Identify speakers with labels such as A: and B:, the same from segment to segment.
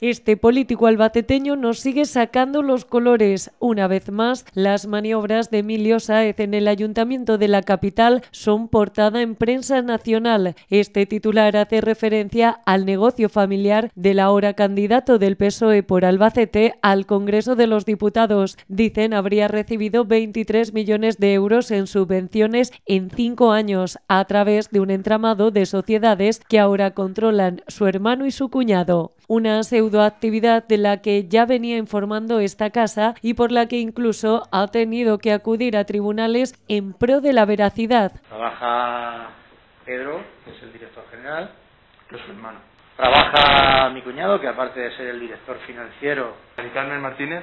A: Este político albaceteño nos sigue sacando los colores. Una vez más, las maniobras de Emilio Saez en el ayuntamiento de la capital son portada en prensa nacional. Este titular hace referencia al negocio familiar del ahora candidato del PSOE por Albacete al Congreso de los Diputados. Dicen habría recibido 23 millones de euros en subvenciones en cinco años a través de un entramado de sociedades que ahora controlan su hermano y su cuñado. Una actividad de la que ya venía informando esta casa y por la que incluso ha tenido que acudir a tribunales en pro de la veracidad. Trabaja Pedro, que es el director general, que es su hermano. Trabaja mi cuñado, que aparte de ser el director financiero, Carmen Martínez,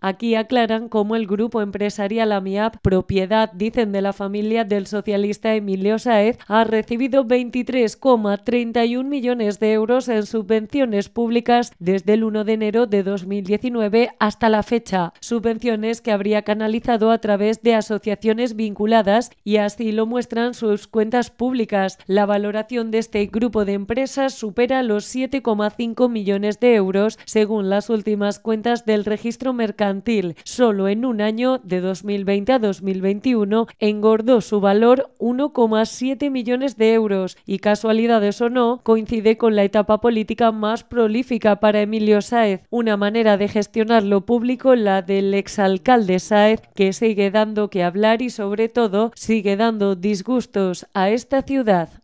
A: Aquí aclaran cómo el grupo empresarial AMIAP, propiedad, dicen, de la familia del socialista Emilio Saez, ha recibido 23,31 millones de euros en subvenciones públicas desde el 1 de enero de 2019 hasta la fecha. Subvenciones que habría canalizado a través de asociaciones vinculadas y así lo muestran sus cuentas públicas. La valoración de este grupo de empresas supera los 7,5 millones de euros según las últimas cuentas del registro registro mercantil. Solo en un año, de 2020 a 2021, engordó su valor 1,7 millones de euros y casualidades o no, coincide con la etapa política más prolífica para Emilio Sáez, una manera de gestionar lo público, la del exalcalde Saez, que sigue dando que hablar y sobre todo sigue dando disgustos a esta ciudad.